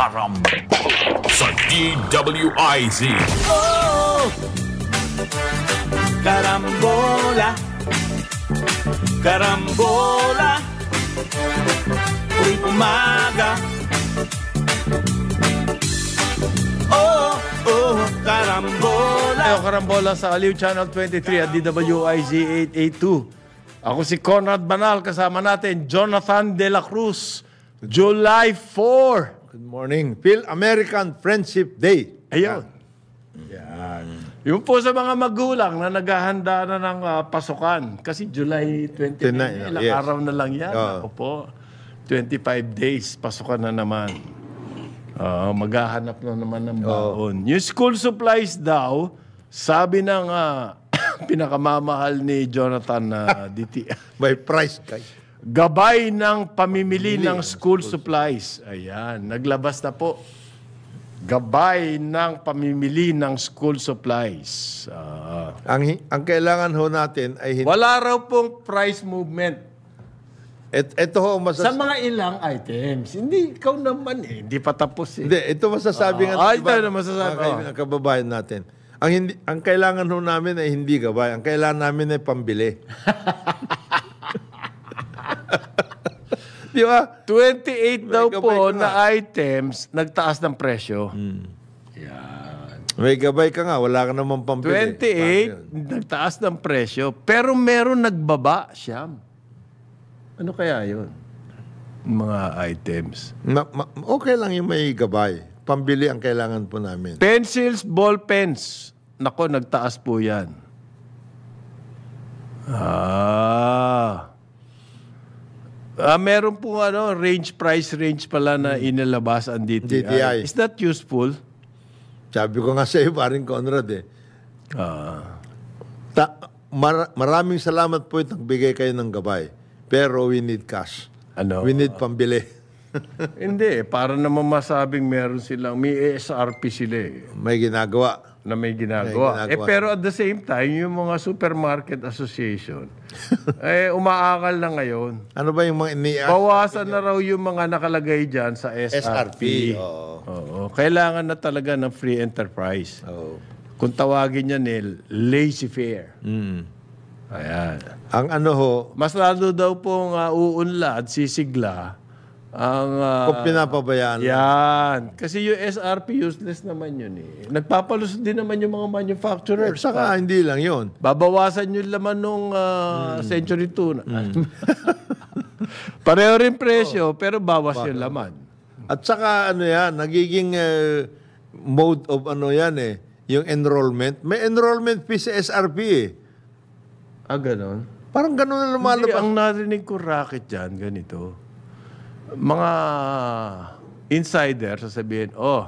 Karambol sa DWIZ. Oh! Karambola, karambola, tuwing umaga. Oh, oh, karambola. Tayo karambola sa Aliw Channel 23 at DWIZ 882. Ako si Conrad Banal, kasama natin Jonathan De La Cruz, July 4. Good morning. Phil American Friendship Day. Ayun. Yan. Yung po sa mga magulang na naghahanda na ng ah, pasukan. Kasi July 29, Tonight, yeah. ilang Yes. araw na lang yan. Oo. Oh. Ako po, 25 days, pasukan na naman. Ah, maghahanap na naman ng oh. baon. Yung school supplies daw, sabi ng ah, pinakamamahal ni Jonathan na DTI. May price, guys. Gabay ng pamimili Pamili ng school supplies. Ayan, naglabas na po. Gabay ng pamimili ng school supplies. Ah. Ang, ang kailangan ho natin ay... Hin- wala raw pong price movement Et, ito ho, ang sa masas- mga ilang items. Hindi, ikaw naman eh. Hindi pa tapos eh. Hindi, ito masasabi nga Ah, ito iba- na masasabi. ng kaibigan, kababayan natin. Ang hindi ang kailangan ho namin ay hindi gabay. Ang kailangan namin ay pambili. Di ba? 28 daw po na items nagtaas ng presyo. Hmm. Yan. May gabay ka nga, wala ka naman pampili. 28 nagtaas ng presyo, pero meron nagbaba siyam. Ano kaya yun? Mga items. Ma- ma- okay lang yung may gabay. Pambili ang kailangan po namin. Pencils, ball pens. Nako, nagtaas po yan. Ah. Ah, meron po ano, range price range pala na hmm. inilabas ang DTI. DTI. Is that useful? Sabi ko nga sa iyo, paring Conrad eh. Ah, Ta- mar- maraming salamat po at nagbigay kayo ng gabay. Pero we need cash. ano? We need pambili. Hindi, eh, para naman masabing meron silang may ASRP sila eh, May ginagawa. na may ginagawa. May ginagawa. Eh pero at the same time, yung mga supermarket association eh, umaakal na ngayon. Ano ba yung mga ini Bawasan na raw yung mga nakalagay dyan sa SRP. SRP, oo. Oo. Kailangan na talaga ng free enterprise. Oo. Kung tawagin niya ni lazy fair. Mm. Ayan. Ang ano ho, Mas lalo daw pong uh, uunlad, sisigla, ang, uh, Kung pinapabayaan. Yan. Kasi yung SRP, useless naman yun eh. Nagpapalus din naman yung mga manufacturers. Eh, saka pa. hindi lang yun. Babawasan yung laman nung uh, mm. Century 2. Mm. Pareho rin presyo, oh. pero bawas Baka. yung laman. At saka ano yan, nagiging uh, mode of ano yan eh, yung enrollment. May enrollment fee sa SRP eh. Ah, ganun? Parang ganun na lumalabas. Hindi, ang narinig ko racket dyan, ganito mga insider sasabihin, oh,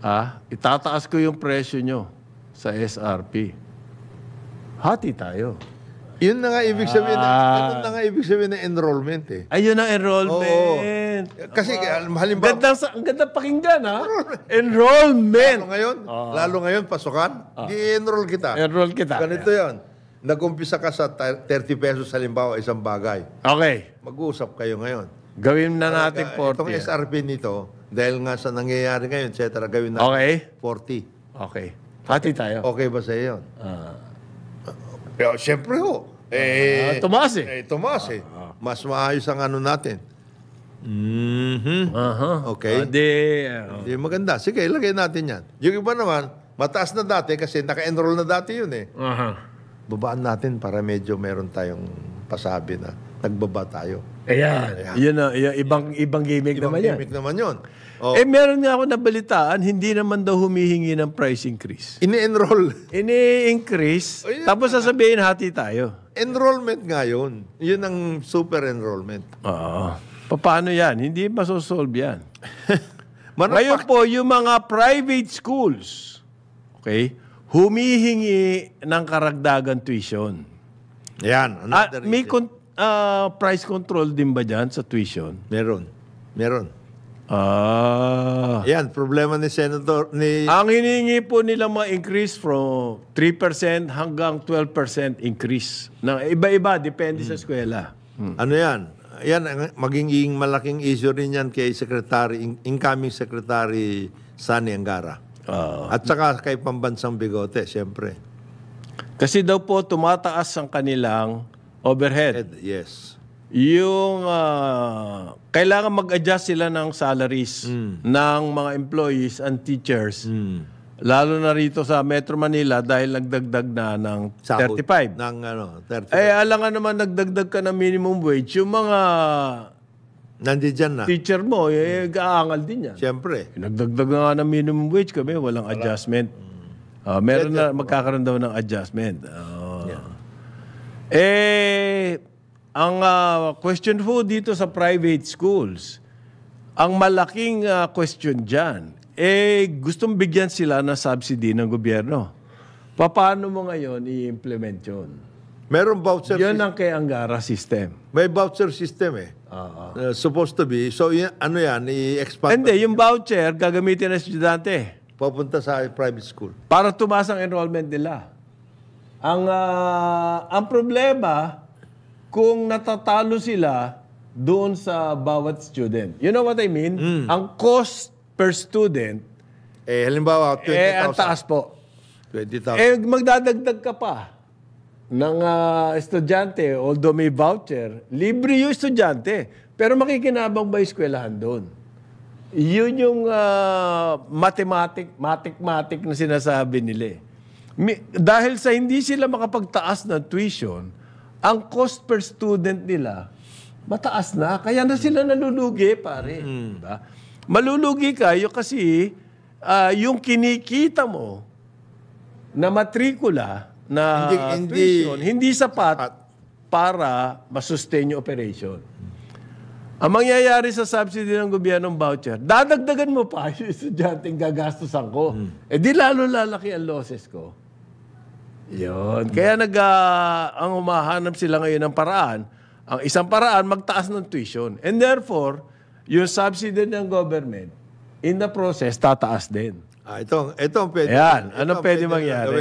ah, itataas ko yung presyo nyo sa SRP. Hati tayo. Yun na nga ibig sabihin, ah. ano na nga ibig sabihin ng enrollment eh. Ayun ang enrollment. Oo. Kasi ah. halimbawa... Ganda, sa, ang ganda pakinggan ha? enrollment. Lalo ngayon, ah. lalo ngayon pasukan, ah. di-enroll kita. Enroll kita. Ganito yeah. Nag-umpisa ka sa 30 pesos halimbawa isang bagay. Okay. Mag-uusap kayo ngayon Gawin na ah, natin 40. Ah, itong SRP nito, dahil nga sa nangyayari ngayon, et gawin na Okay. 40. Okay. Hati tayo. Okay ba sa iyo? Ah. Pero siyempre ho. Ah, eh, Ah, tumaas eh. Eh, tumaas eh. Mas maayos ang ano natin. Mhm. Aha. Okay. Ah, di, ah, Di maganda. Sige, ilagay natin yan. Yung iba naman, mataas na dati kasi naka-enroll na dati yun eh. aha. Babaan natin para medyo meron tayong pasabi na nagbaba tayo. Ayan. Ayan. Yun na, ibang, ibang gimmick Ibang naman yan. gimmick naman yun. Oh, Eh, meron nga ako nabalitaan, hindi naman daw humihingi ng price increase. ini-enroll. Ini-increase, Ayun. Oh, tapos sasabihin hati tayo. Enrollment nga yun. Yun ang super enrollment. Oo. Paano yan? Hindi masosolve yan. Ngayon po, yung mga private schools, okay, humihingi ng karagdagan tuition. Yan. At another may, reason uh, price control din ba dyan sa tuition? Meron. Meron. Ah. Yan, problema ni Senator ni Ang hiningi po nila ma-increase from 3% hanggang 12% increase. Na iba-iba depende sa eskwela. Hmm. Ano 'yan? Yan ang magiging malaking issue rin 'yan kay Secretary incoming Secretary Sani Angara. Uh, At saka kay pambansang Bigote, siyempre. Kasi daw po tumataas ang kanilang overhead. Head, yes. Yung ah, kailangan mag-adjust sila ng salaries mm. ng mga employees and teachers. Mm. Lalo na rito sa Metro Manila dahil nagdagdag na ng Sahod 35. Ng ano, 35. Eh, alam nga naman nagdagdag ka ng minimum wage. Yung mga Nandiyan dyan na. teacher mo, eh, gaangal mm. din yan. Siyempre. Eh, nagdagdag na nga ng minimum wage kami, walang adjustment. Ah, meron na, magkakaroon daw ng adjustment. Ah, eh, ang uh, question po dito sa private schools, ang malaking uh, question dyan, eh gustong bigyan sila ng subsidy ng gobyerno. Paano mo ngayon i-implement yun? Meron voucher system. Yun ang kay Angara system. May voucher system eh. Uh-huh. Uh, supposed to be. So yun, ano yan, i-expand. Hindi, yung voucher gagamitin ng estudyante. Papunta sa private school. Para tumaas ang enrollment nila. Ang, uh, ang problema, kung natatalo sila doon sa bawat student. You know what I mean? Mm. Ang cost per student, eh, halimbawa, 20,000. Eh, ang taas po. 20,000. Eh, magdadagdag ka pa ng uh, estudyante, although may voucher, libre yung estudyante. Pero makikinabang ba yung eskwelahan doon? Yun yung uh, mathematic, matic na sinasabi nila eh dahil sa hindi sila makapagtaas ng tuition, ang cost per student nila mataas na. Kaya na sila nalulugi, pare. Mm. Diba? Malulugi kayo kasi uh, yung kinikita mo na matrikula na hindi, hindi, tuition, hindi sapat, sapat para masustain yung operation. Ang mangyayari sa subsidy ng gobyernong voucher, dadagdagan mo pa yung estudyanteng gagastusan ko. Mm. Eh di lalo lalaki ang losses ko. Yun. Kaya nag, uh, ang humahanap sila ngayon ng paraan, ang isang paraan, magtaas ng tuition. And therefore, yung subsidy ng government, in the process, tataas din. Ah, ito, ito ang pwede. Ayan, ito ano pwede, pwede mangyari?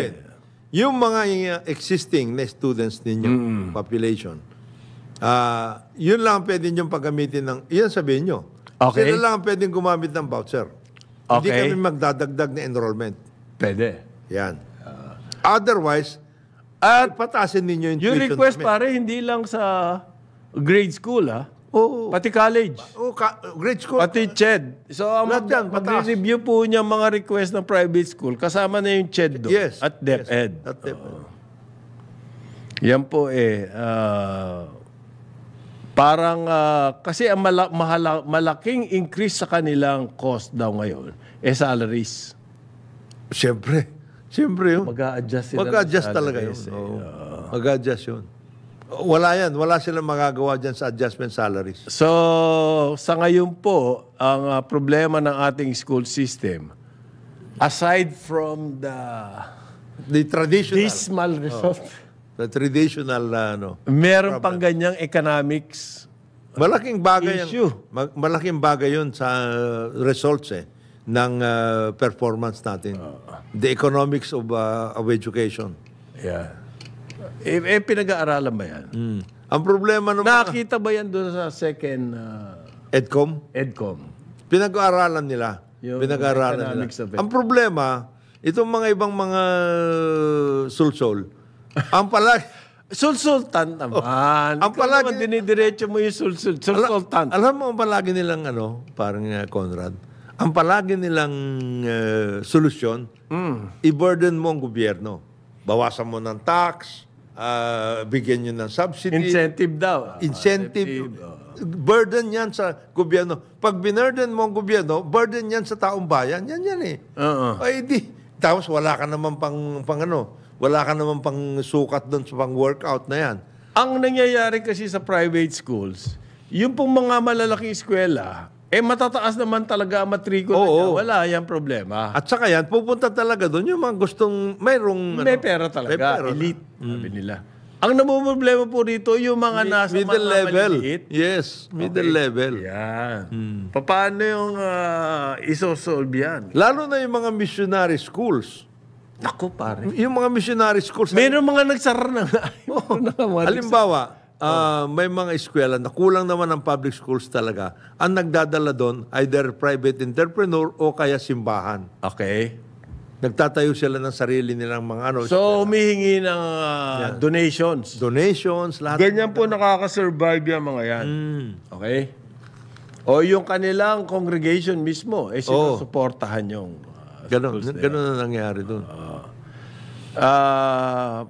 Yung mga existing na students ninyo, mm. population, uh, yun lang pwede nyo paggamitin ng, yun sabihin nyo. Okay. Sila lang ang pwede gumamit ng voucher. Okay. Hindi kami magdadagdag na enrollment. Pwede. Yan. Otherwise, at patasin ninyo yung Yung request pare, hindi lang sa grade school ha. Oo. Pati college. Oo, ka- grade school. Pati CHED. So, ang Lahat mag- review po niya mga request ng private school, kasama na yung CHED doon. yes. At DepEd. Yes, at DepEd. Yan po eh. ah, parang ah, kasi ang mala- mahala- malaking increase sa kanilang cost daw ngayon eh salaries. Siyempre. Siyempre yun. Mag-a-adjust sila. Mag-a-adjust talaga yun. Oo. Uh, Mag-a-adjust yun. Wala yan. Wala silang magagawa dyan sa adjustment salaries. So, sa ngayon po, ang uh, problema ng ating school system, aside from the... The traditional. Dismal result. Oh, the traditional uh, ano. Meron problem. pang ganyang economics Malaking bagay issue. yan. Malaking bagay yun sa uh, results eh ng uh, performance natin. The economics of, uh, of education. Yeah. Eh, eh pinag-aaralan ba yan? Mm. Ang problema naman... Nakakita ba yan doon sa second... Uh, EDCOM? EDCOM. Pinag-aaralan nila. Yung pinag-aaralan nila. Ang problema, itong mga ibang mga sulsol, ang pala... Sulsultan naman. Oh, ang Ikaw palagi naman dinidiretso mo yung sulsultan. Sul, sul, Alam, alam mo ang palagi nilang ano, parang uh, Conrad, ang palagi nilang uh, solusyon, mm. i-burden mo ang gobyerno. Bawasan mo ng tax, uh, bigyan nyo ng subsidy. Incentive daw. Incentive. Uh, burden yan sa gobyerno. Pag binurden mo ang gobyerno, burden yan sa taong bayan. Yan yan eh. Uh-uh. Eh, Ay di. Tapos wala ka naman pang, pang ano, wala ka naman pang sukat doon sa pang workout na yan. Ang nangyayari kasi sa private schools, yung pong mga malalaking eskwela, eh, matataas naman talaga ang matrikula Oo. niya. Wala yan problema. At saka yan, pupunta talaga doon yung mga gustong mayroong... May ano, pera talaga. May pera. Elite, mm. sabi nila. Ang namumroblema po dito, yung mga Mi- nasa middle mga level. maliliit. Yes, middle Okay. level. Yan. Mm. Paano yung ah, isosolve yan? Lalo na yung mga missionary schools. Naku, pare. Yung mga missionary schools. Mayroong mga nagsara na nga. Oo. Halimbawa, uh, may mga eskwela na kulang naman ang public schools talaga. Ang nagdadala doon, either private entrepreneur o kaya simbahan. Okay. Nagtatayo sila ng sarili nilang mga ano. So, humihingi ng uh, ah, Yan. donations. Donations, lahat. Ganyan po nakakasurvive yung mga yan. Mm. Okay? O yung kanilang congregation mismo, eh oh. sinusuportahan yung uh, ah, Ganon, schools na yan. na nangyari doon. Ah,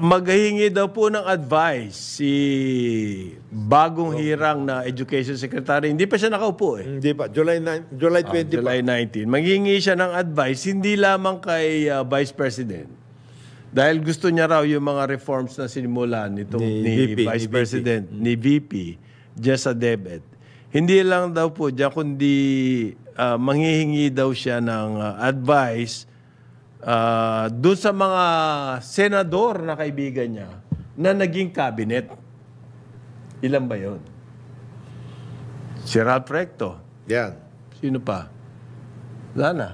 maghihingi daw po ng advice si bagong hirang na Education Secretary. Hindi pa siya nakaupo eh. Hindi pa. July, 9, July 20 ah, July 19. Maghihingi siya ng advice, hindi lamang kay uh, Vice President. Dahil gusto niya raw yung mga reforms na sinimulan nitong ni, ni VP, Vice ni President, mm. VP. ni VP, just sa Hindi lang daw po dyan, kundi uh, manghihingi daw siya ng uh, advice uh, ah, doon sa mga senador na kaibigan niya na naging cabinet. Ilan ba yon? Si Ralph Recto. Yan. Sino pa? Wala na.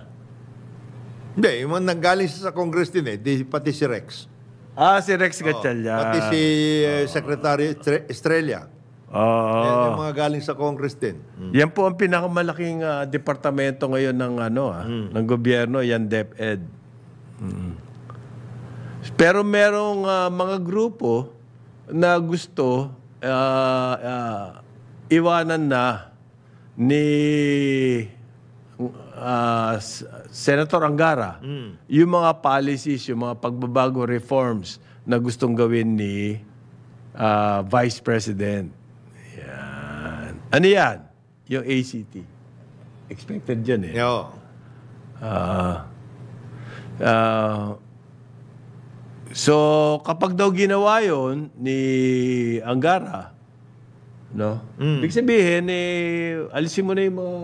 Hindi, yung mga nanggaling sa Congress din eh, di, pati si Rex. Ah, si Rex oh, Pati si uh, Secretary Estrella. Oo. Oh. Yan, yung mga galing sa Congress din. Mm. Yan po ang pinakamalaking uh, departamento ngayon ng ano ah, mm. ng gobyerno, yan DepEd. Mm-hmm. Pero merong uh, mga grupo na gusto uh, uh, iwanan na ni uh, Senator Angara mm. yung mga policies, yung mga pagbabago reforms na gustong gawin ni uh, Vice President. Yan. Ano yan? Yung ACT. Expected yan eh. Yo. Uh, Uh, so, kapag daw ginawa yon ni Angara, no? Mm. Ibig sabihin, eh, alisin mo na yung mga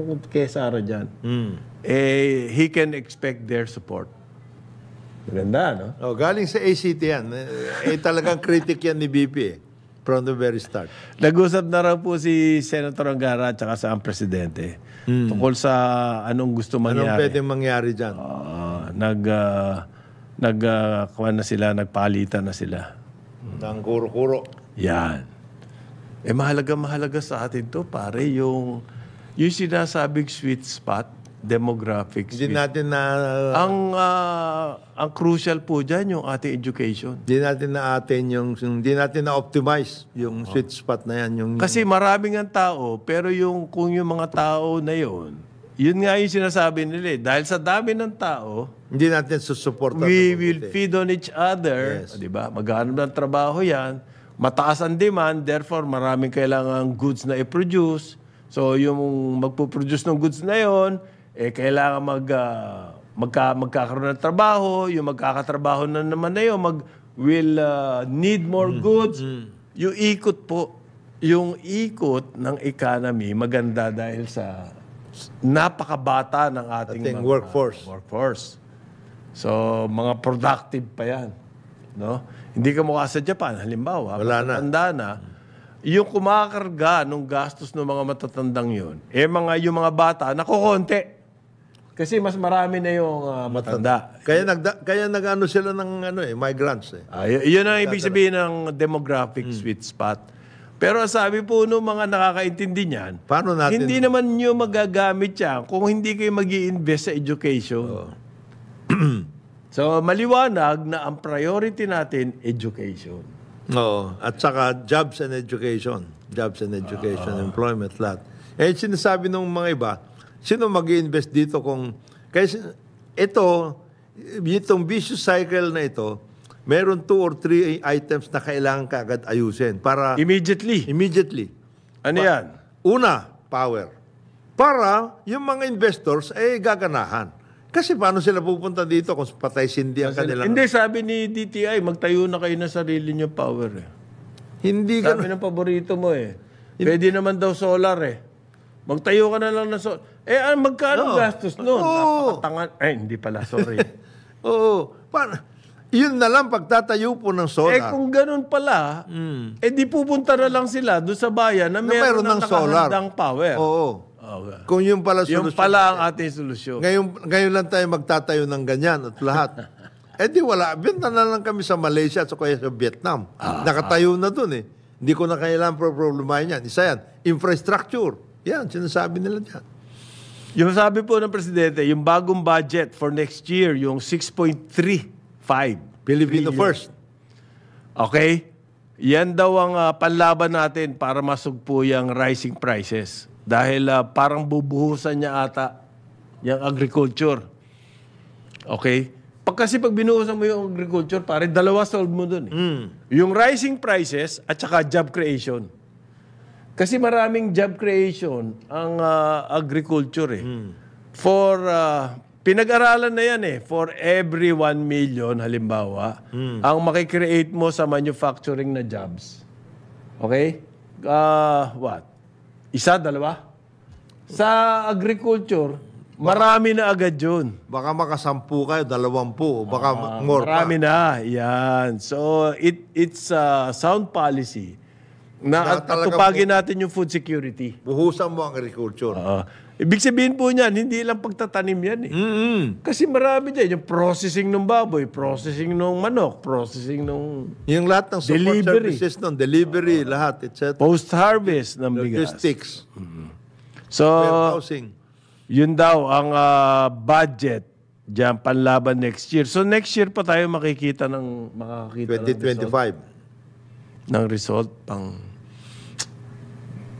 yung kay Sara dyan. Mm. Eh, he can expect their support. Maganda, no? Oh, galing sa ACT yan. Eh, eh, talagang critic yan ni BP eh, from the very start. Nag-usap na raw po si Senator Angara at saka sa ang presidente mm. tungkol sa anong gusto mangyari. Anong pwedeng mangyari dyan? Uh, nag uh, nag uh, na sila, nagpalitan na sila. Nang kuro-kuro. Yan. Eh mahalaga mahalaga sa atin to pare yung yung sinasabing sweet spot demographics. Hindi natin na uh, ang uh, ang crucial po diyan yung ating education. Hindi natin na atin yung hindi natin na optimize yung oh. sweet spot na yan yung Kasi maraming ang tao pero yung kung yung mga tao na yon yun nga yung sinasabi nila eh. Dahil sa dami ng tao, hindi natin susuporta. We will feed on each other. Yes. O, diba? Maghanap ng trabaho yan. Mataas ang demand, therefore maraming kailangan goods na i-produce. So yung magpo-produce ng goods na yon, eh kailangan mag, uh, magka, magkakaroon ng trabaho. Yung magkakatrabaho na naman na yun, mag, will uh, need more mm. goods. Mm. Yung ikot po, yung ikot ng economy maganda dahil sa napakabata ng ating, mga, workforce. workforce. So, mga productive pa yan. No? Hindi ka mukha sa Japan, halimbawa. Wala na. na. Yung kumakarga ng gastos ng mga matatandang yon, eh mga yung mga bata, nakukonti. Kasi mas marami na yung uh, matanda. Kaya nagda, kaya nagano sila ng ano eh migrants eh. Ah, yun ang ibig sabihin ng demographic mm. sweet spot pero sabi po nung mga nakakaintindi niyan, Paano natin? hindi naman nyo magagamit yan kung hindi kayo mag invest sa education. Oh. so, maliwanag na ang priority natin, education. Oo. At saka jobs and education. Jobs and education, uh, employment, lahat. Eh, sinasabi nung mga iba, sino mag invest dito kung... Kasi ito, itong vicious cycle na ito, meron two or three items na kailangan ka agad ayusin para Immediately. immediately. Ano yan? Una, power. Para yung mga investors ay eh, gaganahan. Kasi paano sila pupunta dito kung patay sindi ang kanilang... Hindi, sabi ni DTI, magtayo na kayo ng sarili niyo power eh. Hindi Sabi ganun. ng paborito mo eh. Pwede naman daw solar eh. Magtayo ka na lang ng solar. Eh, ah, magkano Oo. gastos noon? Oo. Napakatangan. Ay, eh, hindi pala, sorry. Oo. Paano? Yun na lang pagtatayo po ng solar. Eh kung ganun pala, mm. eh di pupunta na lang sila doon sa bayan na, na meron, meron ng, ng solar. power. Oo. Okay. Oh, kung yun pala solusyon. Yung pala ang ating solusyon. Ngayon, ngayon lang tayo magtatayo ng ganyan at lahat. eh di wala. Binta na lang kami sa Malaysia at kaya sa Vietnam. Ah, ah. Nakatayo ah. na doon eh. Hindi ko na kailangan problemahin yan. Isa yan, infrastructure. Yan, sinasabi nila dyan. Yung sabi po ng presidente, yung bagong budget for next year, yung 6.3 5. Filipino first. Okay? Yan daw ang uh, panlaban natin para masugpo yung rising prices. Dahil uh, parang bubuhusan niya ata yung agriculture. Okay? Pag kasi pag binuhusan mo yung agriculture, pare, dalawa solve mo dun. Eh. Mm. Yung rising prices at saka job creation. Kasi maraming job creation ang uh, agriculture eh. Mm. For uh, Pinag-aralan na yan eh. For every 1 million, halimbawa, mm. ang makikreate mo sa manufacturing na jobs. Okay? Uh, what? Isa, dalawa? Sa agriculture, baka, marami na agad yun. Baka makasampu kayo, dalawampu. Baka uh, more marami pa. na. Yan. So, it, it's a sound policy na, na at, at po, natin yung food security. Buhusan mo ang agriculture. Uh, Ibig sabihin po niyan, hindi lang pagtatanim yan eh. Mm-hmm. Kasi marami dyan. Yung processing ng baboy, processing ng manok, processing ng Yung lahat ng support delivery. services nun, delivery, uh, lahat, etc. Post-harvest ng bigas. Logistics. Mm-hmm. So, warehousing. yun daw ang uh, budget dyan panlaban next year. So next year pa tayo makikita ng makakakita 2025. ng result ng result pang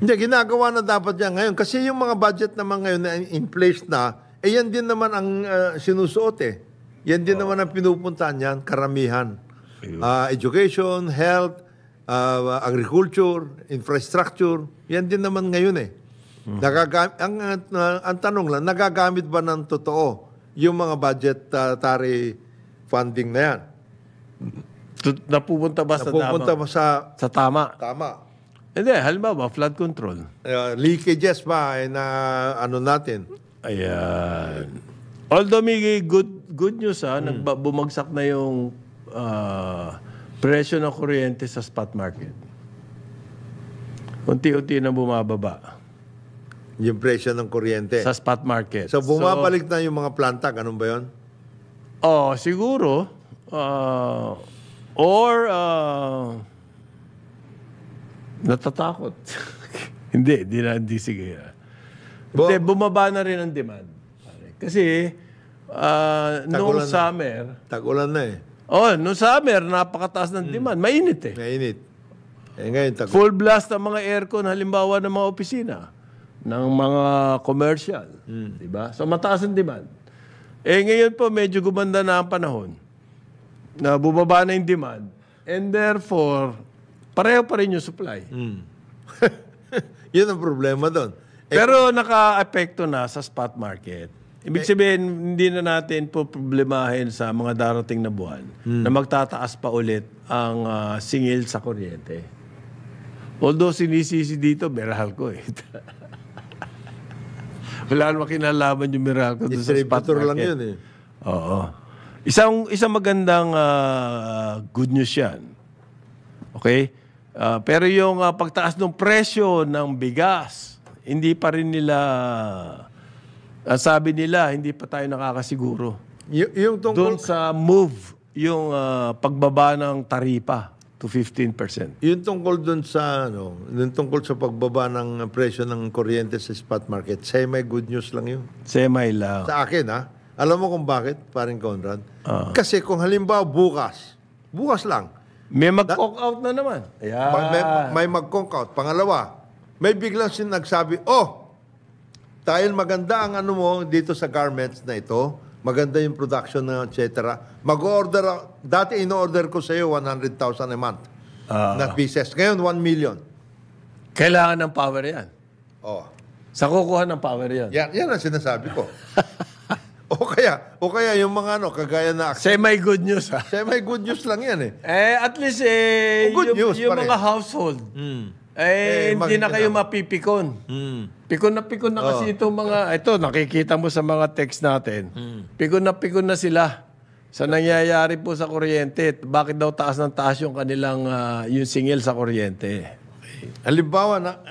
hindi, ginagawa na dapat yan ngayon. Kasi yung mga budget naman ngayon na in place na, eh yan din naman ang uh, sinusuot eh. Yan din oh. naman ang pinupuntaan yan, karamihan. Uh, education, health, uh, agriculture, infrastructure, yan din naman ngayon eh. Hmm. Nagagam- ang, uh, ang tanong lang, nagagamit ba ng totoo yung mga budget budgetary funding na yan? Napupunta ba sa Napupunta tama? ba sa, sa tama? Tama. Hindi, halimbawa, flood control. Uh, leakages ba na uh, ano natin? Ayan. Although may good, good news ha, ah, mm. bumagsak na yung uh, presyo ng kuryente sa spot market. Unti-unti na bumababa. Yung presyo ng kuryente? Sa spot market. So bumabalik so, na yung mga planta, ganun ba yun? Oh, siguro. Uh, or... Uh, Natatakot. hindi, hindi na, hindi sige. Bo- hindi, bumaba na rin ang demand. Kasi, uh, noong summer... Tagulan na eh. Oh, noong summer, napakataas ng hmm. demand. Mm. Mainit eh. Mainit. Eh, ngayon, tagulan. Full blast ang mga aircon, halimbawa ng mga opisina, ng mga commercial. Mm. Diba? So, mataas ang demand. Eh, ngayon po, medyo gumanda na ang panahon. Na bubaba na yung demand. And therefore, pareho pa rin yung supply. Mm. Yun ang problema doon. Eh, Pero naka-apekto na sa spot market. Ibig eh, sabihin, hindi na natin po problemahin sa mga darating na buwan hmm. na magtataas pa ulit ang uh, singil sa kuryente. Although sinisisi dito, ko eh. Wala naman kinalaman yung Meralco doon sa spot market. lang yun eh. Oo. Isang, isang magandang uh, good news yan. Okay? Uh, pero yung uh, pagtaas ng presyo ng bigas, hindi pa rin nila, uh, sabi nila, hindi pa tayo nakakasiguro. Y- yung tungkol... Doon sa move, yung uh, pagbaba ng taripa to 15%. Yung tungkol doon sa ano, yung tungkol sa pagbaba ng presyo ng kuryente sa spot market, semi good news lang yun. Semi lang. Sa akin ha. Alam mo kung bakit, paring Conrad? Uh. Kasi kung halimbawa bukas, bukas lang, may mag-cock out na naman. Ayan. May, may, mag-cock out. Pangalawa, may biglang sinagsabi, oh, dahil maganda ang ano mo dito sa garments na ito, maganda yung production na etc. Mag-order, dati in-order ko sa iyo 100,000 a month uh, na pieces. Ngayon, 1 million. Kailangan ng power yan. Oh. Sa kukuha ng power yan. Yan, yan ang sinasabi ko. O kaya, o kaya yung mga ano, kagaya na actor. Semi-good news, ha? Semi-good news lang yan, eh. Eh, at least, eh, oh, good yung, news yung mga household, hmm. eh, Eh, hindi na kayo mapipikon. Hmm. Pikon na pikon na kasi oh. itong mga, ito, nakikita mo sa mga text natin. Hmm. Pikon na pikon na sila sa nangyayari po sa kuryente. Bakit daw taas ng taas yung kanilang, ah, yung singil sa kuryente? Halimbawa, na,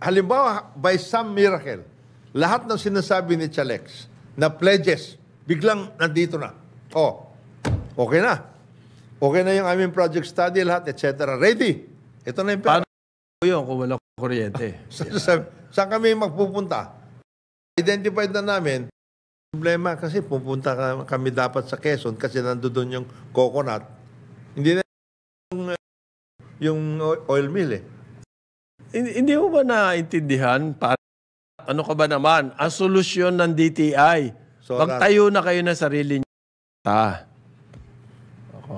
halimbawa, by some miracle, lahat ng sinasabi ni Chalex, na pledges, biglang nandito na. Oh, okay na. Okay na yung aming project study, lahat, etc. Ready. Ito na yung pera. Paano yun kung wala kuryente? saan kami magpupunta? Identified na namin, problema kasi pupunta kami dapat sa Quezon kasi nandoon yung coconut. Hindi na yung, eh, yung oil mill eh. Hindi mo ba naintindihan para ano ka ba naman? Ang solusyon ng DTI, so, magtayo na kayo ng sarili niyo. Ta. Ako.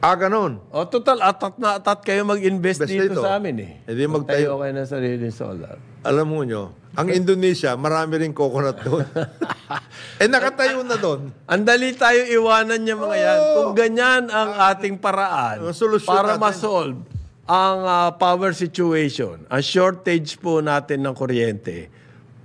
Ah, ganun? O, total, atat na atat kayo mag-invest dito, dito, sa amin eh. Hindi eh, magtayo. magtayo kayo ng sarili solar. Alam mo nyo, ang Indonesia, marami rin coconut doon. eh, nakatayo na doon. Andali tayo iwanan niya mga oh, yan. Kung ganyan ang ah! ating paraan para natin. masolve ang uh, power situation, ang shortage po natin ng kuryente,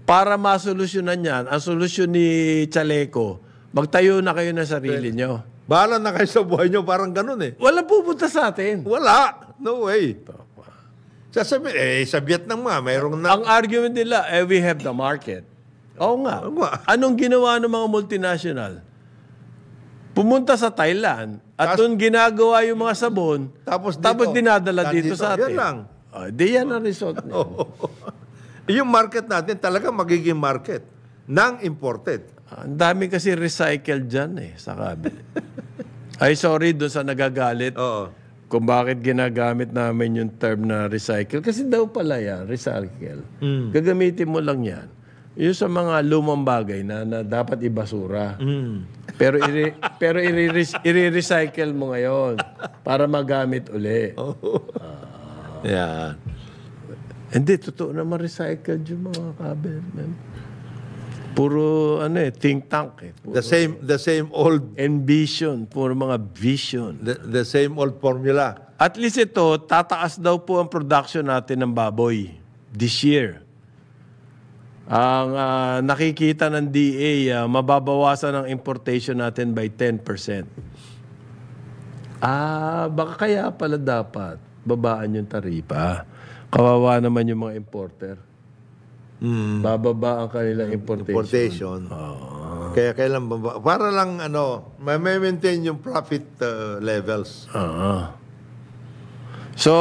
para masolusyonan niyan, ang solusyon ni Chaleco, magtayo na kayo ng sarili nyo. Bahala na kayo sa buhay nyo, parang ganun eh. Wala pupunta sa atin. Wala. No way. Sa, eh, sa Vietnam nga, mayroong na... Ang argument nila, eh, we have the market. Oo nga. Anong ginawa ng mga multinational? Pumunta sa Thailand at doon ginagawa yung mga sabon, tapos, dito, tapos dinadala dito, dito sa atin. Yan lang. Oh, di yan ang result niya. Yung market natin talaga magiging market ng imported. Ah, ang dami kasi recycled dyan eh, sa cabinet. Ay, sorry doon sa nagagalit. Oo. Kung bakit ginagamit namin yung term na recycle. Kasi daw pala yan, recycle. Mm. Gagamitin mo lang yan. Yung sa mga lumang bagay na, na dapat ibasura. Mm. Pero iri, pero i-recycle mo ngayon para magamit uli. Oh. Uh, ah. yeah. Hindi, totoo naman recycled yung mga cabinet. Puro ano eh, think tank eh. Puro, the same the same old ambition, puro mga vision. The, the same old formula. At least ito, tataas daw po ang production natin ng baboy this year. Ang uh, nakikita ng DA, uh, ah, mababawasan ang importation natin by 10%. Ah, baka kaya pala dapat babaan yung taripa. Kawawa naman yung mga importer. Mm. Bababa ang kanilang importation. Importation. Oh. Kaya kailan ba? Para lang ano, may maintain yung profit uh, levels. Oo. Uh-huh. Ah. So,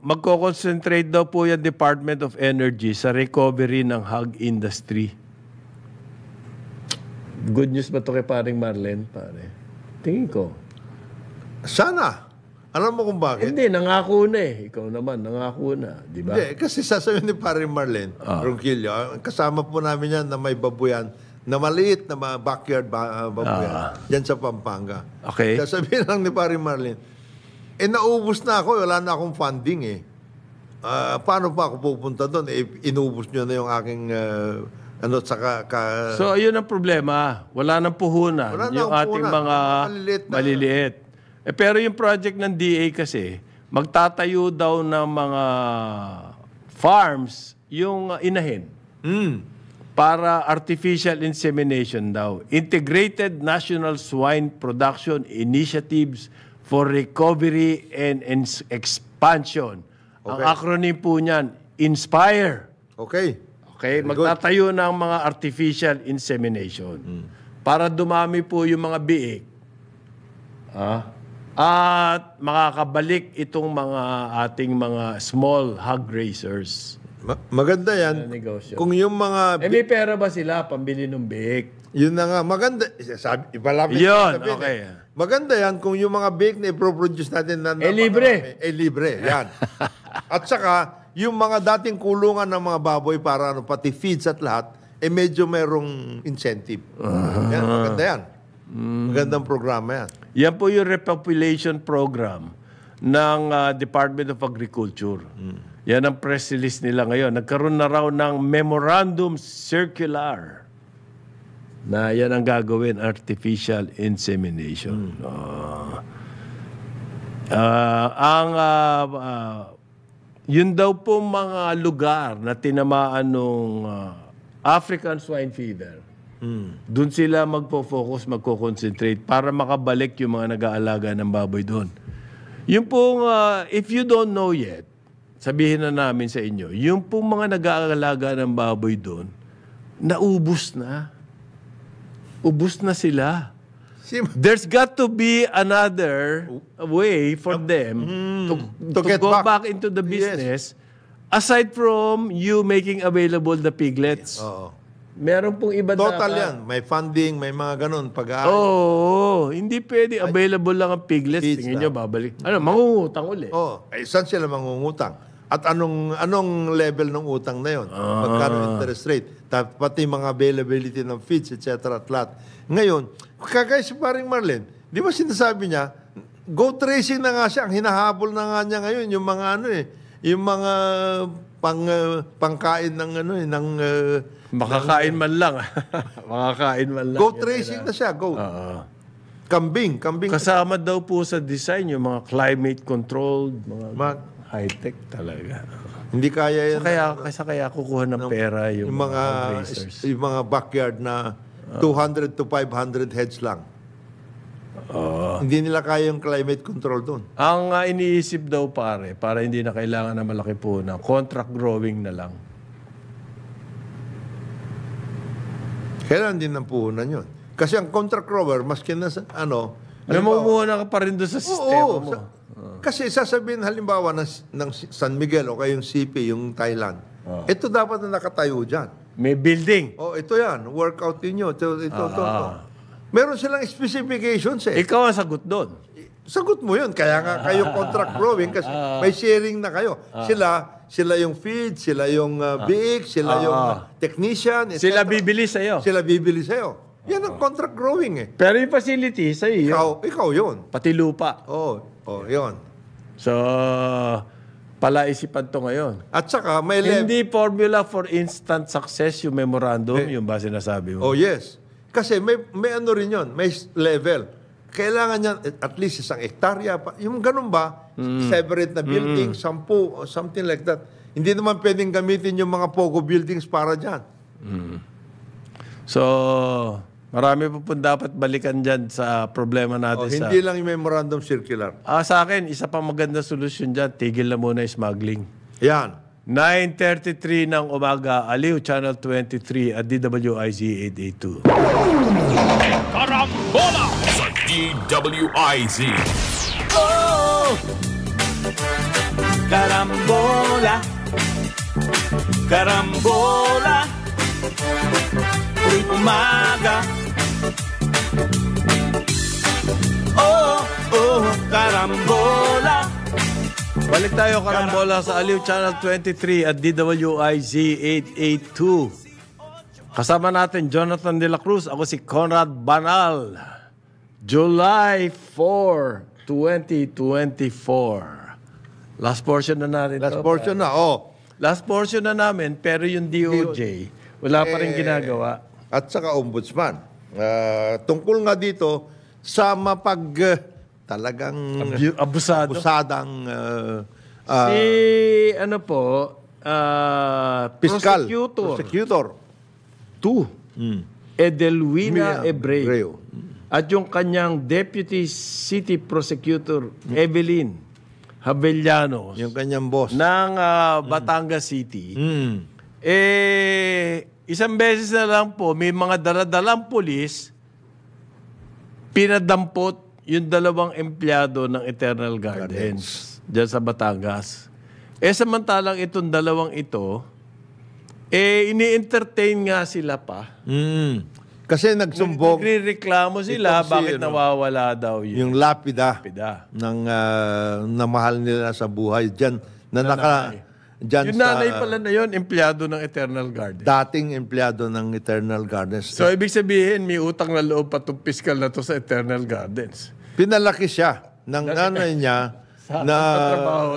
magko-concentrate daw po yung Department of Energy sa recovery ng hog industry. Good news ba to kay paring Marlene, pare? Tingin ko. Sana. Alam mo kung bakit? Hindi, nangako na eh. Ikaw naman, nangako na. Di ba? Hindi, kasi sasabihin ni Pare Marlene, ah. Ronquillo, ah, kasama po namin yan na may babuyan, na maliit na backyard ah, babuyan, ah. dyan sa Pampanga. Okay. Sasabihin lang ni Pare Marlene, eh naubos na ako, eh, wala na akong funding eh. Uh, paano pa ako pupunta doon? Eh, inubos nyo na yung aking uh, ano saka ka So ayun ang problema, wala nang puhunan wala yung puhunan. ating mga maliliit, na, maliliit eh, pero yung project ng DA kasi, magtatayo daw ng mga farms yung ah, inahin. Mm. Para artificial insemination daw. Integrated National Swine Production Initiatives for Recovery and Expansion. Okay. Ang acronym po niyan, INSPIRE. Okay. Okay, Very magtatayo good. ng mga artificial insemination. Mm. Para dumami po yung mga biik. Ah, at makakabalik itong mga ating mga small hog raisers. Ma- maganda yan. Negosyo. Kung yung mga... Eh, may pera ba sila pambili ng bake? Yun na nga. Maganda. Sabi, ipalapit Yun, sabihin, okay. Eh. Maganda yan kung yung mga bake na iproproduce natin na... Eh, libre. Eh, libre. Yan. at saka, yung mga dating kulungan ng mga baboy para ano, pati feeds at lahat, eh medyo merong incentive. Uh-huh. Yan, maganda yan. Mm. Magandang programa yan. Yan po yung repopulation program ng uh, Department of Agriculture. Mm. Yan ang press release nila ngayon. Nagkaroon na raw ng memorandum circular na yan ang gagawin, artificial insemination. Mm. Uh, uh, ang uh, uh, yun daw po mga lugar na tinamaan ng uh, African swine fever Mm. Doon sila magpo-focus, magko-concentrate para makabalik yung mga nag-aalaga ng baboy doon. Yung pong, uh, if you don't know yet, sabihin na namin sa inyo, yung pong mga nag-aalaga ng baboy doon, naubos na. Ubus na sila. There's got to be another way for them mm. to, to, to get go back. back into the business yes. aside from you making available the piglets. Yes. Oh. Meron pong iba Total na, yan. May funding, may mga ganun. Pag-aaral. Oo, oh, hindi pwede. Available lang ang piglets. Feeds Tingin nyo, babalik. Ano, mangungutang uli. Oo. Oh, eh, saan sila mangungutang? At anong anong level ng utang na yon? Ah. Magkano interest rate? Pati mga availability ng feeds, etc. at lahat. Ngayon, kagaya si paring Marlene, di ba sinasabi niya, go tracing na nga siya. Ang hinahabol na nga niya ngayon, yung mga ano eh, yung mga pang uh, pangkain ng ano eh ng uh, makakain ng, man lang. makakain man lang. Goat racing na, siya, goat. Uh-huh. Kambing, kambing. Kasama daw po sa design yung mga climate controlled, mga Ma- high-tech talaga. Hindi kaya yan. Sa kaya, kasi kaya kukuha ng, ng pera yung, yung mga, mga racers. Yung mga backyard na 200 to 500 heads lang. Oo. Hindi nila kaya yung climate control doon. Ang uh, iniisip daw pare, para hindi na kailangan na malaki puno, contract growing na lang. Kailan din ng puhunan yun? Kasi ang contract grower, maski na sa, ano... Namumuhuna ka pa rin doon sa sistema oo, mo. Sa, uh. Kasi sasabihin halimbawa ng, ng San Miguel o kayong CP, yung Thailand, uh. ito dapat na nakatayo dyan. May building. Oh, ito yan. Workout din yun. Ito, ito, ah. ito. ito. Meron silang specifications eh. Ikaw ang sagot doon. Sagot mo yun. Kaya nga kayo contract growing kasi ah. may sharing na kayo. Ah. Sila, sila yung feed, sila yung uh, ah, biik, sila yung technician, etc. Sila bibili sa'yo. Sila bibili sa'yo. Yan ang contract growing eh. Pero yung facility sa iyo. Ikaw, ikaw yun. Pati lupa. Oo, oh, oh, yun. So, palaisipan to ngayon. At saka may... Hindi formula for instant success yung memorandum, Eh. yung ba sinasabi mo? Oh, yes. Kasi may, may ano rin yon, may level. Kailangan yan eh, at least isang hektarya. Pa. Yung ganun ba? Mm. Separate na building, mm. sampu, something like that. Hindi naman pwedeng gamitin yung mga POGO buildings para dyan. Mm. So, Marami pa po dapat balikan dyan sa problema natin. Oh, hindi sa... lang yung memorandum circular. Ah, sa akin, isa pang maganda solusyon dyan, tigil na muna yung smuggling. Yan. 9.33 ng umaga, Aliw Channel 23 at DWIZ 882. Karambola sa DWIZ. Oh! Karambola. Karambola. Uy, umaga. Oh, oh, karambola. Karambola. Balik tayo karambola sa Aliw Channel 23 at DWIZ 882. Kasama natin Jonathan De La Cruz, ako si Conrad Banal. July 4, 2024. Last portion na natin. Last to, portion pare. na, oh. Last portion na namin, pero yung DOJ, wala pa rin eh, ginagawa. At saka ombudsman. Uh, tungkol nga dito sa mapag... Uh, talagang Abu- abusado. abusadang uh, uh, si ano po uh, fiscal prosecutor, prosecutor. two mm. Edelwina Ebreo. at yung kanyang deputy city prosecutor mm. Evelyn Havelianos yung kanyang boss ng uh, Batangas mm. City mm. eh isang beses na lang po may mga daladalang pulis pinadampot yung dalawang empleyado ng Eternal Gardens, Gardens. dyan sa Batangas. Eh samantalang itong dalawang ito, eh ini-entertain nga sila pa. Mm. Kasi nagsumbong. Nagre-reklamo sila, si, bakit ano, nawawala daw yun? Yung lapida, lapida. ng uh, ah, namahal nila sa buhay dyan. Na naka, Dyan yung nanay sa, pala na yun, empleyado ng Eternal Gardens. Dating empleyado ng Eternal Gardens. So, ibig sabihin, may utang na loob pa itong fiscal na to sa Eternal Gardens. Pinalaki siya ng nanay niya sa, na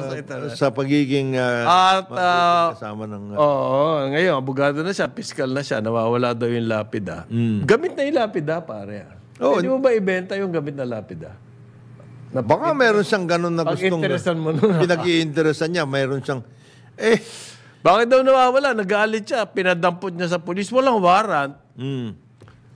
sa internet. sa pagiging uh, At, uh, kasama ng... Uh, oo, ngayon, abogado na siya, piskal na siya, nawawala daw yung lapida. Mm. Gamit na yung lapida, pare. Oh, Hindi mo ba ibenta yung gamit na lapida? Na baka meron siyang ganun na gustong... Pag-interesan mo nun. Pinag-iinteresan niya, meron siyang... Eh, bakit daw nawawala? Nagalit siya. Pinadampot niya sa polis. Walang warrant. Mm.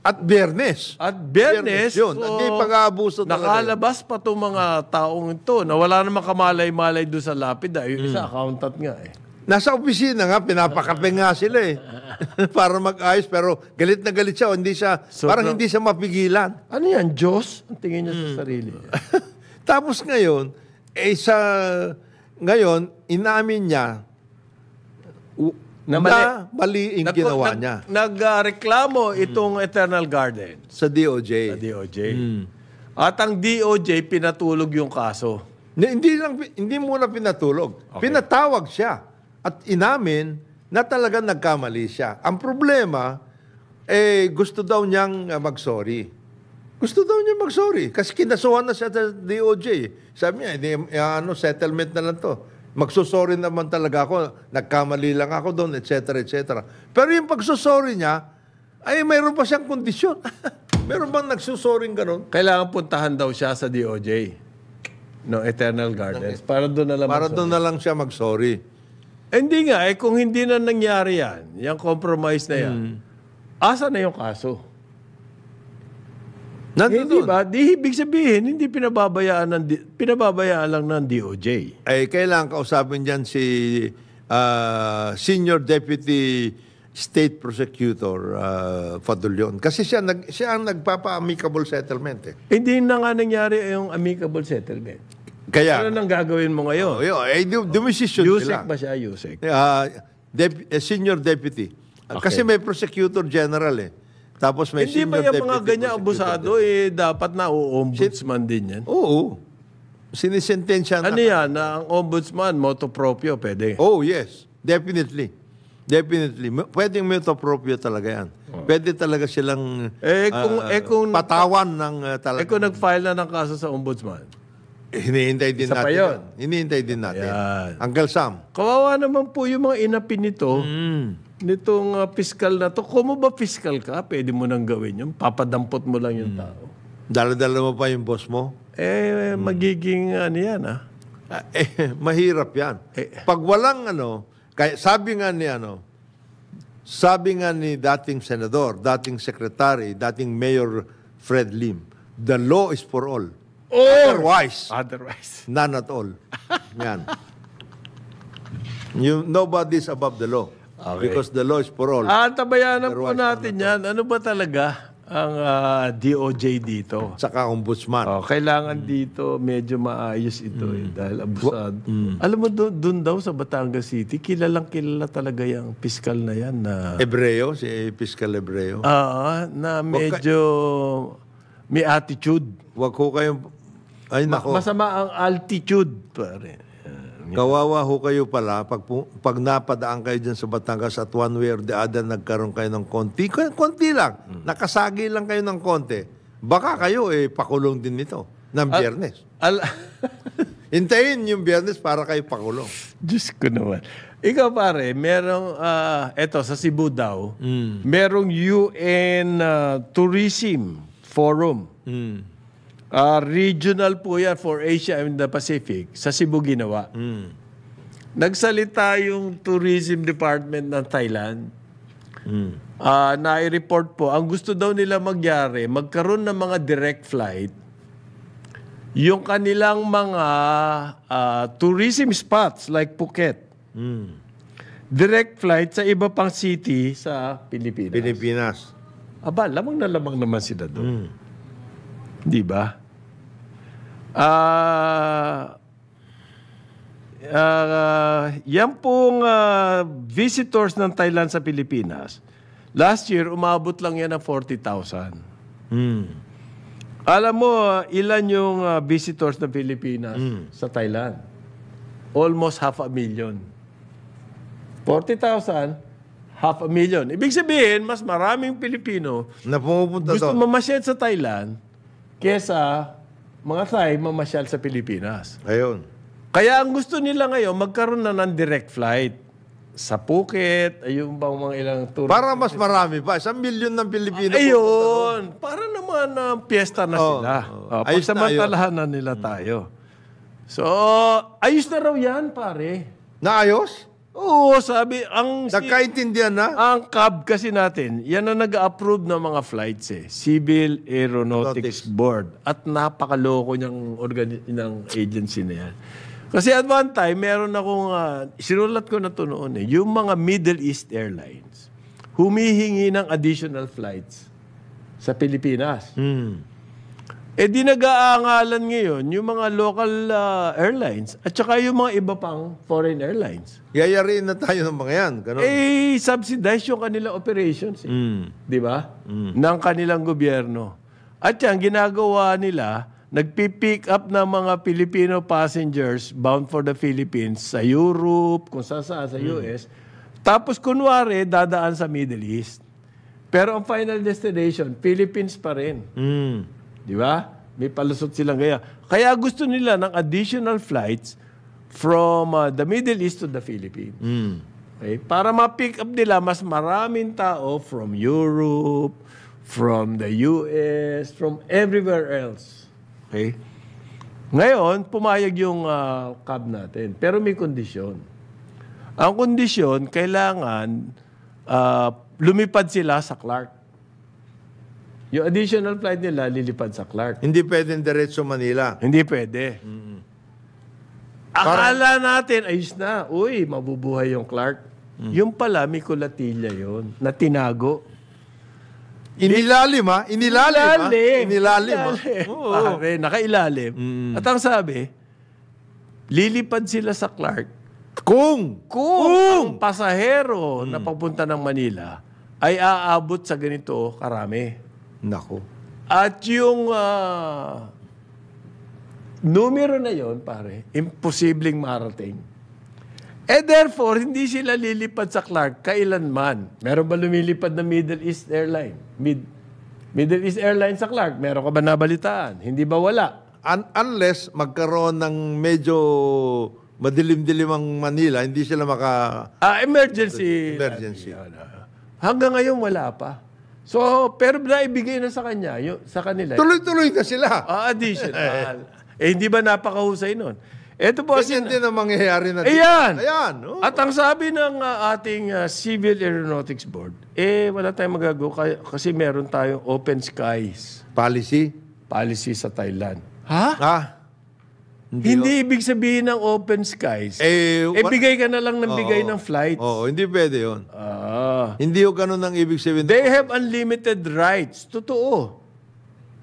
At Bernes. At Bernes. Bernes yun. So, Hindi pag Nakalabas pa itong mga taong ito na wala namang kamalay-malay doon sa lapid. Ah. Yung isa, hmm. accountant nga eh. Nasa opisina nga, pinapakape nga sila eh. para mag-ayos, pero galit na galit siya. Hindi siya, so, parang no, hindi siya mapigilan. Ano yan, Diyos? Ang tingin niya mm. sa hmm. sarili. Tapos ngayon, eh sa, ngayon, inamin niya, na mali, na mali ang ginawa niya. Nagreklamo nag, uh, itong mm. Eternal Garden. Sa DOJ. Sa DOJ. Mm. At ang DOJ pinatulog yung kaso. Na, hindi lang hindi muna pinatulog. Okay. Pinatawag siya at inamin na talaga nagkamali siya. Ang problema eh gusto daw niyang ah, mag-sorry. Gusto daw niya mag-sorry kasi kinasuhan na siya sa DOJ. Sabi niya, ah, ano, settlement na lang to. Magsusorry naman talaga ako, nagkamali lang ako doon, etc. etc. Pero yung pagsusorry niya, ay mayroon pa siyang kondisyon. mayroon bang nagsusorry ganun? Kailangan puntahan daw siya sa DOJ. No, Eternal Gardens. Para doon na lang Para doon na lang siya mag-sorry. Eh, hindi nga, eh kung hindi na nangyari yan, yung compromise na yan, mm. asa na yung kaso? Nandun eh, di ba? Di ibig sabihin, hindi pinababayaan, ng, pinababayaan lang ng DOJ. Ay, kailangan kausapin dyan si uh, Senior Deputy State Prosecutor uh, ah, Fadulion. Kasi siya, nag, siya ang nagpapa-amicable settlement. Eh. Hindi na nga nangyari yung amicable settlement. Kaya, ano nang gagawin mo ngayon? Oh, yun, eh, dumisisyon Yusek sila. ba siya, Yusek? Uh, dep- eh, senior Deputy. Okay. Kasi may Prosecutor General eh. Tapos may Hindi ba yung mga ganyan abusado, eh, dapat na ombudsman din yan? Oo. Sinisentensya na. Ano yan? Na ang ombudsman, moto proprio, pwede. Oh, yes. Definitely. Definitely. Pwedeng moto proprio talaga yan. Oh. Pwede talaga silang eh, kung, uh, eh, kung, patawan ng uh, talaga. Eh kung nag-file na ng kaso sa ombudsman? Eh, hinihintay din Isa natin. Yun. Hinihintay din natin. Yan. Uncle Sam. Kawawa naman po yung mga inapin nito. Mm nitong uh, ah, fiscal na to, kumo ba fiscal ka? Pwede mo nang gawin yun. Papadampot mo lang yung hmm. tao. Daladala mo pa yung boss mo? Eh, hmm. magiging ano yan ha? Ah, ah Eh, mahirap yan. Eh. Pag walang ano, kaya sabi nga ni ano, sabi nga ni dating senador, dating secretary, dating mayor Fred Lim, the law is for all. Oh! Otherwise, Otherwise. none at all. Yan. You, nobody's above the law. Okay. Because the law is for all. Antabayanan ah, po natin yan. Ano ba talaga ang uh, ah, DOJ dito? Saka ombudsman. Oh, kailangan mm. dito medyo maayos ito eh, mm. eh, dahil abusado. Mm. Alam mo, doon, doon daw sa Batangas City, kilalang kilala talaga yung piskal na yan. Na, Ebreo, si Piskal Ebreo. Ah, uh, na medyo may attitude. Wag ko kayong... Ay, nako. Masama ang altitude, pare. Kawawa ho kayo pala pag, pag napadaan kayo dyan sa Batangas at one way or the other nagkaroon kayo ng konti. Konti lang. Hmm. Nakasagi lang kayo ng konti. Baka kayo eh pakulong din nito ng biyernes. Al- Hintayin yung biyernes para kayo pakulong. Diyos ko naman. Ikaw pare, merong, ah, eto sa Cebu daw, hmm. merong UN ah, Tourism Forum. Mm. Uh, regional po yan for Asia and the Pacific. Sa Cebu ginawa. Mm. Nagsalita yung tourism department ng Thailand. Mm. Uh, nai-report po, ang gusto daw nila magyari, magkaroon ng mga direct flight yung kanilang mga uh, tourism spots like Phuket. Mm. Direct flight sa iba pang city sa Pilipinas. Pilipinas. Aba, lamang na lamang naman sila doon. Mm. Di ba? Ah... Uh, uh, yan pong uh, visitors ng Thailand sa Pilipinas, last year, umabot lang yan ng 40,000. Hmm. Alam mo, ah, ilan yung uh, visitors ng Pilipinas mm. sa Thailand? Almost half a million. 40,000, half a million. Ibig sabihin, mas maraming Pilipino na pumupunta gusto mamasyad sa Thailand kesa mga Thai mamasyal sa Pilipinas. Ayun. Kaya ang gusto nila ngayon, magkaroon na ng direct flight sa Phuket, ayun bang mga ilang tour. Para mas marami pa, isang milyon ng Pilipino. Ayun, para naman na uh, piyesta na oh, sila. Oh, uh, ayos na, na nila mm. tayo. So, ayos na raw yan, pare. Naayos? Oo, sabi, ang... Nagkaintindihan na? Ang CAB kasi natin, yan ang nag-approve ng mga flights eh. Civil Aeronautics Notics. Board. At napakaloko niyang organi- ng agency na yan. Kasi at one time, meron akong... Uh, sinulat ko na to noon eh. Yung mga Middle East Airlines, humihingi ng additional flights sa Pilipinas. Hmm. Eh di nag-aangalan ngayon yung mga local uh, airlines at saka yung mga iba pang foreign airlines. Yayarin na tayo ng mga yan. Ganun. Eh, subsidize yung kanilang operations. Eh. Mm. Di ba? Mm. Ng kanilang gobyerno. At yan, ginagawa nila, nagpipick up ng mga Filipino passengers bound for the Philippines sa Europe, kung saan sa US. Mm. Tapos kunwari, dadaan sa Middle East. Pero ang final destination, Philippines pa rin. Mm. Di ba? May palusot silang gaya. Kaya gusto nila ng additional flights from uh, the Middle East to the Philippines. Mm. Okay? Para ma-pick up nila mas maraming tao from Europe, from the US, from everywhere else. Okay? Ngayon, pumayag yung uh, cab natin. Pero may kondisyon. Ang kondisyon, kailangan uh, lumipad sila sa Clark. Yung additional flight nila, lilipad sa Clark. Hindi pwedeng diretso Manila. Hindi pwede. Mm-hmm. Akala natin, ayos na. Uy, mabubuhay yung Clark. Mm. Yung pala, may kulatilya yun na tinago. Inilalim ha? Inilalim, Inilalim. ha? Inilalim ha? Oo. Pare, nakailalim. Mm. At ang sabi, lilipad sila sa Clark kung, kung, kung ang pasahero mm. na papunta ng Manila ay aabot sa ganito karami. Nako. At yung uh, numero na yon pare, imposibleng marating. Eh therefore, hindi sila lilipad sa Clark kailanman. Meron ba lumilipad na Middle East Airline? Mid Middle East Airline sa Clark, meron ka ba nabalitaan? Hindi ba wala? Un- unless magkaroon ng medyo madilim-dilim ang Manila, hindi sila maka... Ah, emergency. Emergency. Hanggang ngayon, wala pa. So, pero naibigay na sa kanya, yung, sa kanila. Tuloy-tuloy na sila. Ah, additional. Eh. eh, hindi ba napakahusay nun? Ito po kasi... Hindi na mangyayari na dito. Ayan! Ayan! Oh. At ang sabi ng uh, ating uh, Civil Aeronautics Board, eh, wala tayong magago kasi meron tayong open skies. Policy? Policy sa Thailand. Ha? Ha? Ah. Hindi, hindi o- ibig sabihin ng open skies. Eh, eh bigay ka na lang ng bigay Oo. ng flights. Oo, hindi pwede yun. Ah. Hindi yung ganun ang ibig sabihin. They have unlimited rights. Totoo.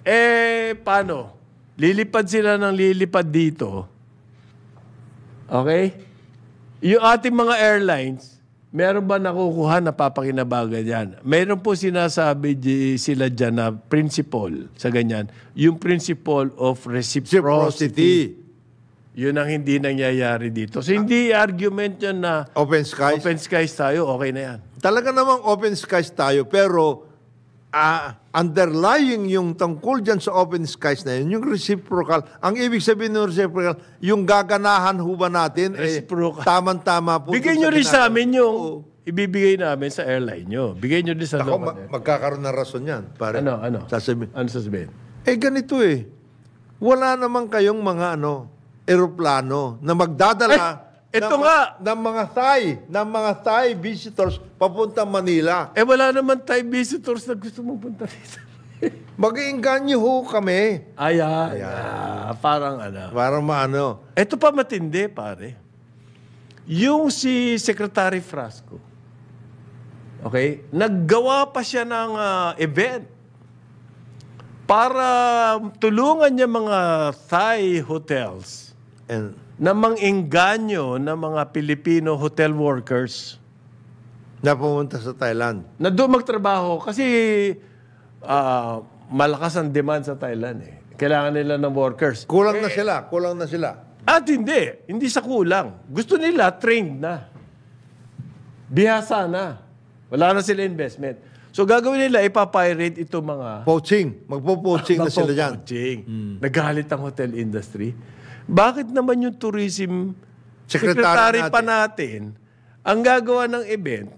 Eh, paano? Lilipad sila ng lilipad dito. Okay? Yung ating mga airlines, meron ba nakukuha na papakinabagan yan? Meron po sinasabi sila dyan na principle sa ganyan. Yung principle of reciprocity. Reciprocity. Yun ang hindi nangyayari dito. So, hindi argument yun na Open skies? open skies tayo, okay na yan. Talaga namang open skies tayo, pero ah, underlying yung tungkol dyan sa open skies na yun, yung reciprocal, ang ibig sabihin ng reciprocal, yung gaganahan ho natin, eh, tamang-tama po. Bigyan nyo rin sa amin yung ibibigay namin sa airline nyo. Bigyan nyo rin sa Ako, local ma- magkakaroon ng rason yan, pare. Ano, ano? Sasabihin. Ano sasabihin? Eh, ganito eh. Wala naman kayong mga ano, eroplano na magdadala Ay, eh, ito ng, nga. ng mga Thai, ng mga Thai visitors papunta Manila. Eh wala naman Thai visitors na gusto mong punta dito. Mag-iinganyo ho kami. Ay, ay, ah, parang ano. Parang maano. Ito pa matindi, pare. Yung si Secretary Frasco, okay, naggawa pa siya ng uh, event para tulungan niya mga Thai hotels And, na mangengganyo ng mga Pilipino hotel workers na pumunta sa Thailand. na doon magtrabaho kasi ah, malakas ang demand sa Thailand eh. Kailangan nila ng workers. Kulang na eh, sila, kulang na sila. At hindi, hindi sa kulang. Gusto nila trained na. Bihasa na. Wala na sila investment. So gagawin nila, ipapirate ito mga Poaching, magpo-poaching na sila dyan. Magpo-poaching. Nagalit ang hotel industry. Bakit naman yung tourism secretary, pa natin ang gagawa ng event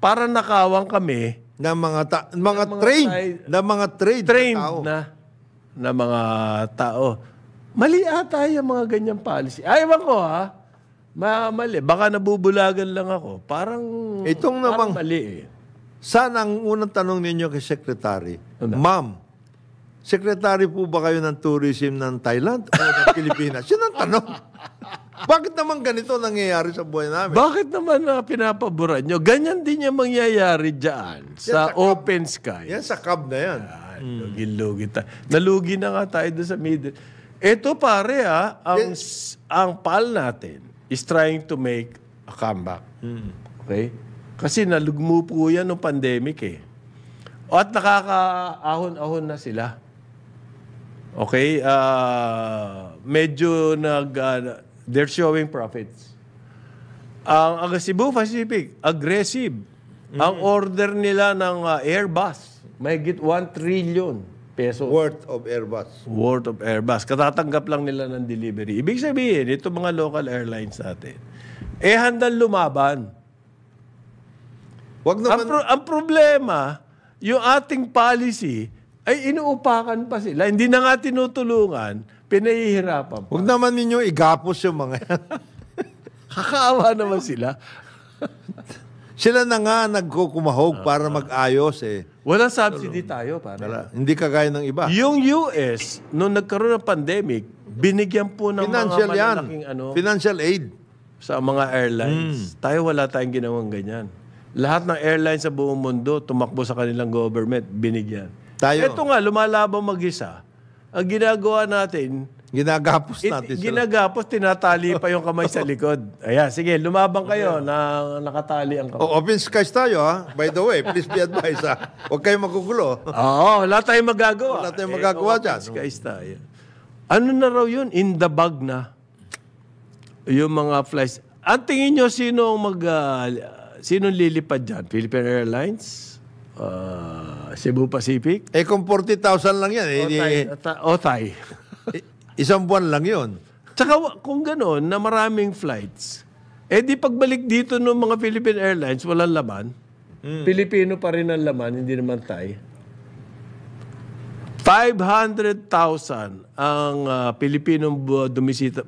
para nakawang kami ng mga ta- mga, mga train ng mga trade trained na, tao. na na mga tao. Mali ata yung mga ganyang policy. Ayaw ah, ko ha. Ma mali. Baka nabubulagan lang ako. Parang, Itong namang, parang mali eh. Sana ang unang tanong ninyo kay Secretary, ano? Ma'am, Secretary po ba kayo ng tourism ng Thailand o ng Pilipinas? Yun ang tanong. Bakit naman ganito nangyayari sa buhay namin? Bakit naman uh, pinapaboran nyo? Ganyan din yung mangyayari dyan sa, sa open sky. Yan, sa cab na yan. Yan, mm. lugi-lugi Nalugi na nga tayo doon sa middle. Ito pare ha, ah, ang, yes. ang PAL natin is trying to make a comeback. Mm. Okay? Kasi nalugmo po yan ng pandemic eh. At nakakaahon-ahon na sila. Okay? Uh, medyo nag... Uh, they're showing profits. Ang uh, Cebu Pacific, aggressive. Mm-hmm. Ang mm. order nila ng uh, Airbus, may git 1 trillion pesos. Worth of Airbus. Worth of Airbus. Katatanggap lang nila ng delivery. Ibig sabihin, ito mga local airlines natin, eh handang lumaban. Wag naman... ang, pro- ang problema, yung ating policy, ay inuupakan pa sila. Hindi na nga tinutulungan, pinahihirapan pa. Huwag naman ninyo igapos yung mga yan. Kakaawa naman sila. sila na nga nagkukumahog uh, para mag-ayos eh. Wala subsidy tayo para. Wala. Hindi kagaya ng iba. Yung US, nung nagkaroon ng pandemic, binigyan po ng Financial mga malalaking yan. ano. Financial aid. Sa mga airlines. Mm. Tayo wala tayong ginawang ganyan. Lahat ng airlines sa buong mundo, tumakbo sa kanilang government, binigyan. Tayo. Ito nga, lumalabang mag-isa. Ang ginagawa natin, Ginagapos natin. It, ginagapos, tinatali pa yung kamay sa likod. Ayan, sige, lumabang kayo na nakatali ang kamay. Oh, open skies tayo, ha? By the way, please be advised, ha? Huwag kayong magugulo. Oo, wala tayong magagawa. Wala tayong magagawa eh, dyan. Open skies tayo. Ano na raw yun? In the bag na. Yung mga flies. Ang tingin nyo, sino ang mag... Uh, ah, sino lilipad dyan? Philippine Airlines? Uh, Cebu Pacific. Eh kung 40,000 lang yan, eh, Otay. di- Ota- Otay. isang buwan lang yun. Tsaka kung gano'n, na maraming flights, eh di pagbalik dito ng mga Philippine Airlines, walang laman. Hmm. Pilipino pa rin ang laman, hindi naman Thai. 500,000 ang ah, Pilipinong bu-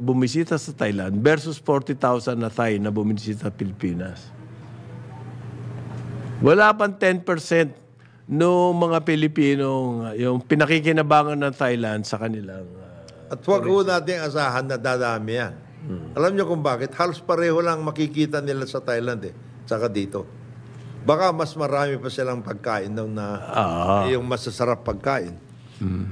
bumisita sa Thailand versus 40,000 na Thai na bumisita sa Pilipinas. Wala pang 10% no mga Pilipinong, yung pinakikinabangan ng Thailand sa kanilang... Uh, At wag ho natin asahan na dadami yan. Hmm. Alam niyo kung bakit? Halos pareho lang makikita nila sa Thailand eh, tsaka dito. Baka mas marami pa silang pagkain daw na uh, yung masasarap pagkain. Hmm.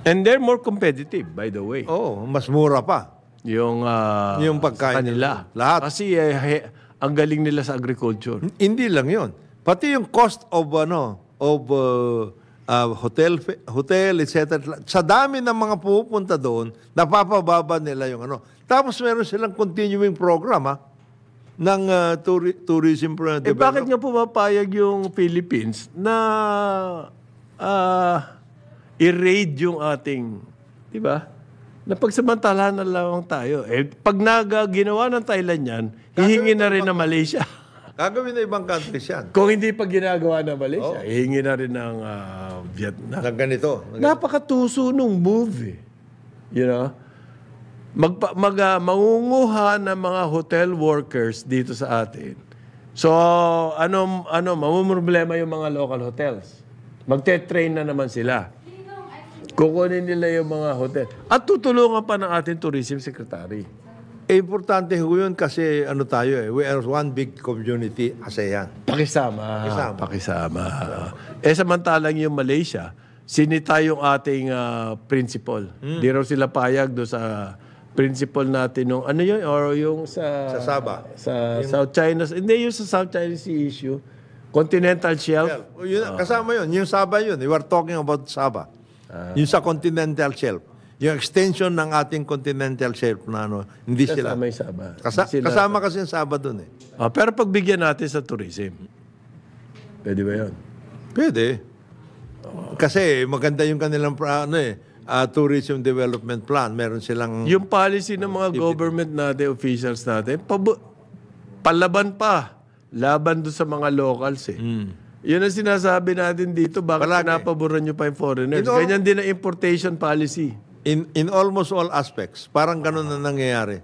And they're more competitive, by the way. Oo, oh, mas mura pa. Yung, uh, yung pagkain nila. Lahat. Kasi eh, ang galing nila sa agriculture. Hindi lang yon Pati yung cost of ano, of uh, uh, hotel, hotel etc. Sa dami ng mga pupunta doon, napapababa nila yung ano. Tapos meron silang continuing program, ha? ng uh, touri- tourism development. Eh bakit nga pumapayag yung Philippines na uh, i-raid yung ating, di ba? Napagsamantalahan na lang tayo. Eh, pag naga, ah, ng Thailand yan, hihingi na rin ng Malaysia. Gagawin na ibang countries yan. Kung hindi pa ginagawa na Malaysia, oh. hihingi na rin ng uh, Vietnam. Ng ganito. Ng Napakatuso nung move eh. You know? Magpa, mag, uh, mangunguha ng mga hotel workers dito sa atin. So, ano, ano, mamumroblema yung mga local hotels. Magte-train na naman sila. Kukunin nila yung mga hotel. At tutulungan pa ng ating tourism secretary. Eh, importante ho yun kasi ano tayo eh, we are one big community, ASEAN. Pakisama. Pakisama. Pakisama. Eh, samantalang yung Malaysia, sinita yung ating uh, principal. Hmm. Di raw sila payag do sa principal natin nung ano yun or yung sa sa Sabah sa yung, South China hindi yung sa South China Sea issue continental shelf yeah. Oh, yun, okay. Oh. kasama yun yung Sabah yun we were talking about Sabah ah. yung sa continental shelf yung extension ng ating continental shelf na ano, hindi sila. Kasama yung Saba. Kasa- sila, kasama kasi yung Saba doon eh. Ah, pero pagbigyan natin sa tourism, pwede ba yun? Pwede. Kasi maganda yung kanilang pra- ano eh, ah, tourism development plan. Meron silang Yung policy ng mga government natin, officials natin, pabu- palaban pa. Laban doon sa mga locals eh. Hmm. Yun ang sinasabi natin dito. Bakit Palagi. pinapaboran nyo pa yung foreigners? Ito- Ganyan din ang importation policy in, in almost all aspects. Parang ganun na nangyayari.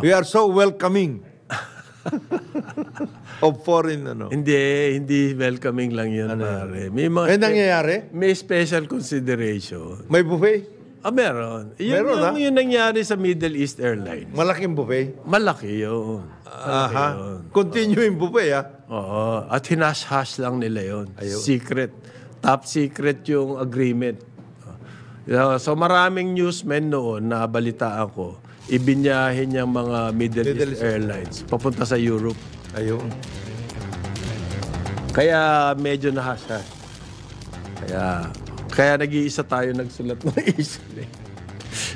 We are so welcoming of foreign ano. Hindi, hindi welcoming lang yan, ano? pare. May mga... May nangyayari? May special consideration. May buffet? Ah, meron. Yun meron, yung, ah. yung nangyari sa Middle East Airlines. Malaking buffet? Malaki yun. Aha. Continuing buffet, ah? Oo. At hinash lang nila yun. Ayun. Secret. Top secret yung agreement. Uh, so maraming newsmen noon na balitaan ko, ibinyahin niyang mga Middle, Middle East, East Airlines papunta sa Europe. Ayun. Kaya medyo nahasa. Kaya kaya nag-iisa tayo nagsulat ng issue.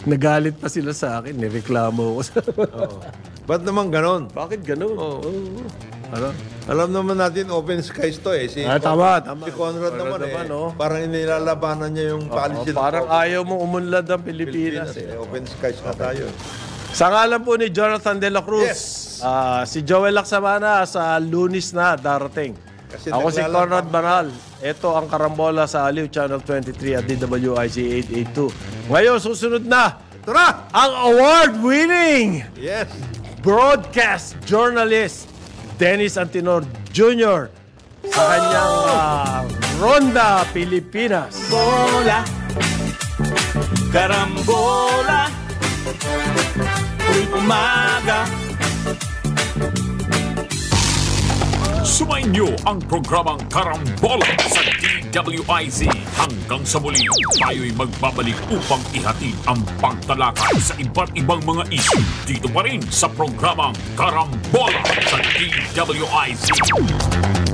Nagalit pa sila sa akin, nireklamo ko sa. Oo. Ba't naman ganon? Bakit ganon? Oo. Oh. Oh. Ano? Alam naman natin, open skies to eh. Si Ah, tama, tama. Si Conrad, naman, naman, eh. No? Oh. Parang inilalabanan niya yung ah, policy Oh, parang ayaw mo umunlad ang Pilipinas. Pilipinas. Eh. eh. Open skies na tayo. Sa ngalan po ni Jonathan De La Cruz, Yes. ah, si Joel Laksamana sa lunis na darating. Kasi Ako si naglalamang- Conrad Banal. Ito ang Karambola sa Aliw Channel 23 at DWIC 882. Ngayon, susunod na Ito ang award-winning Yes! broadcast journalist Dennis Antinor Jr. sa kanyang uh, Ronda Pilipinas. Bola, karambola, umaga. Sumainyo ang programang Karambola sa DWIZ. Hanggang sa muli, tayo'y magbabalik upang ihatid ang pagtalakay sa iba't ibang mga isyu dito pa rin sa programang Karambola sa DWIZ.